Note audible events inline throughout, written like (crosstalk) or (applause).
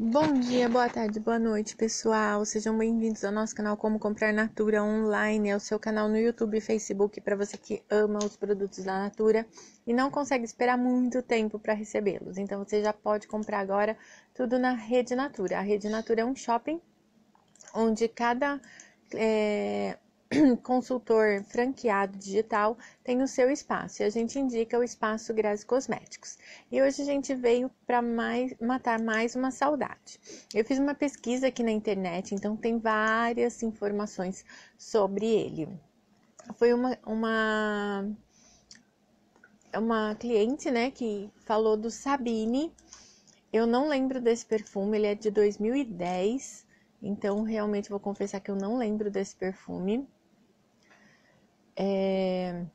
Bom dia, boa tarde, boa noite, pessoal. Sejam bem-vindos ao nosso canal Como Comprar Natura Online, é o seu canal no YouTube e Facebook para você que ama os produtos da Natura e não consegue esperar muito tempo para recebê-los. Então você já pode comprar agora tudo na Rede Natura. A Rede Natura é um shopping onde cada é, (clears throat) consultor franqueado digital tem o seu espaço e a gente indica o espaço Grazi Cosméticos. E hoje a gente veio para matar mais uma saudade. Eu fiz uma pesquisa aqui na internet, então tem várias informações sobre ele. Foi uma, uma, uma cliente né, que falou do Sabine. Eu não lembro desse perfume, ele é de 2010. Então, realmente vou confessar que eu não lembro desse perfume. É...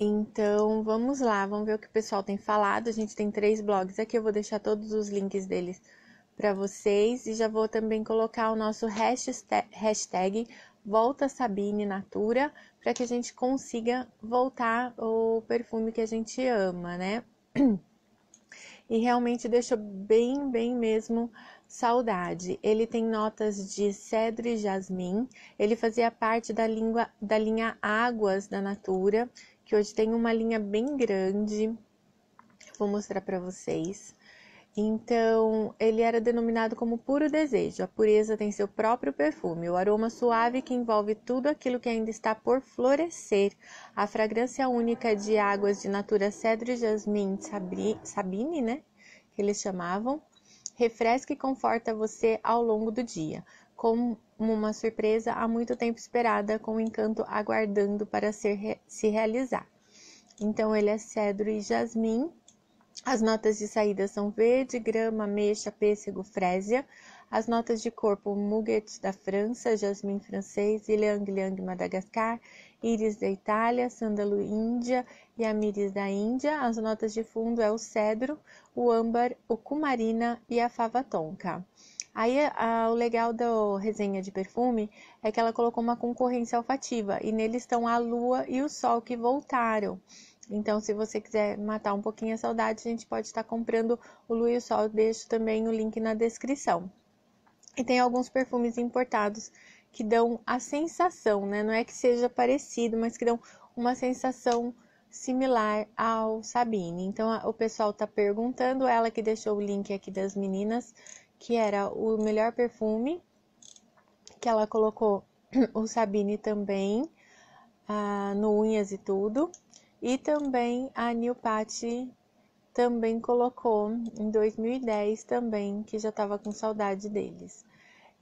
Então, vamos lá, vamos ver o que o pessoal tem falado. A gente tem três blogs aqui, eu vou deixar todos os links deles para vocês e já vou também colocar o nosso hashtag, hashtag Volta Sabine Natura para que a gente consiga voltar o perfume que a gente ama, né? (clears throat) E realmente deixou bem, bem mesmo Saudade. Ele tem notas de cedro e jasmim. Ele fazia parte da, língua, da linha Águas da Natura, que hoje tem uma linha bem grande. Vou mostrar para vocês. Então, ele era denominado como puro desejo. A pureza tem seu próprio perfume, o aroma suave que envolve tudo aquilo que ainda está por florescer. A fragrância única de águas de natura cedro e jasmim, sabri, sabine, né? Que eles chamavam refresca e conforta você ao longo do dia, como uma surpresa há muito tempo esperada, com um encanto aguardando para ser, se realizar. Então, ele é cedro e jasmim. As notas de saída são verde, grama, mexa, pêssego, frésia. As notas de corpo, muguet da França, jasmim francês, ylang ylang Madagascar íris da Itália, sândalo índia e amíris da Índia. As notas de fundo é o cedro, o âmbar, o cumarina e a fava tonka. Aí a, o legal da resenha de perfume é que ela colocou uma concorrência olfativa e neles estão a lua e o sol que voltaram. Então, se você quiser matar um pouquinho a saudade, a gente pode estar comprando o Lua e o Sol. Eu deixo também o link na descrição. E tem alguns perfumes importados que dão a sensação, né? Não é que seja parecido, mas que dão uma sensação similar ao Sabine. Então a, o pessoal tá perguntando, ela que deixou o link aqui das meninas, que era o melhor perfume, que ela colocou (clears throat) o Sabine também, ah, no unhas e tudo. E também a New Patty também colocou em 2010 também, que já estava com saudade deles.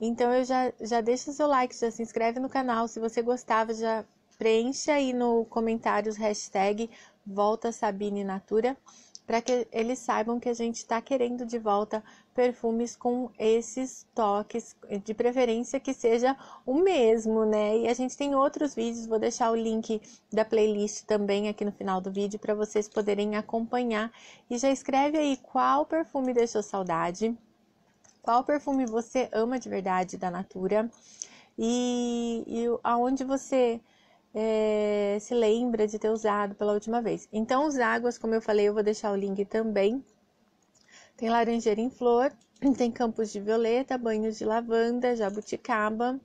Então eu já, já deixa seu like, já se inscreve no canal. Se você gostava, já preencha aí no comentários hashtag Volta Sabine Natura para que eles saibam que a gente está querendo de volta perfumes com esses toques, de preferência que seja o mesmo, né? E a gente tem outros vídeos, vou deixar o link da playlist também aqui no final do vídeo para vocês poderem acompanhar. E já escreve aí qual perfume deixou saudade qual perfume você ama de verdade da Natura? E, e aonde você é, se lembra de ter usado pela última vez. Então, os águas, como eu falei, eu vou deixar o link também. Tem laranjeira em flor, (clears throat) tem campos de violeta, banhos de lavanda, jabuticaba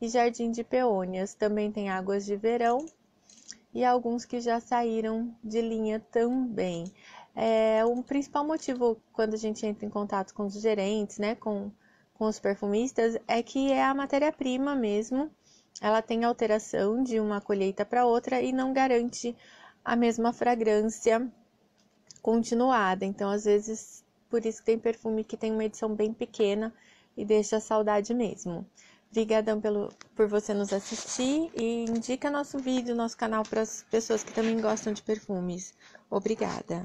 e jardim de peônias. Também tem águas de verão e alguns que já saíram de linha também é, o principal motivo quando a gente entra em contato com os gerentes, né, com, com os perfumistas, é que é a matéria-prima mesmo, ela tem alteração de uma colheita para outra e não garante a mesma fragrância continuada. Então, às vezes, por isso que tem perfume que tem uma edição bem pequena e deixa a saudade mesmo. Obrigadão pelo, por você nos assistir e indica nosso vídeo, nosso canal para as pessoas que também gostam de perfumes. Obrigada!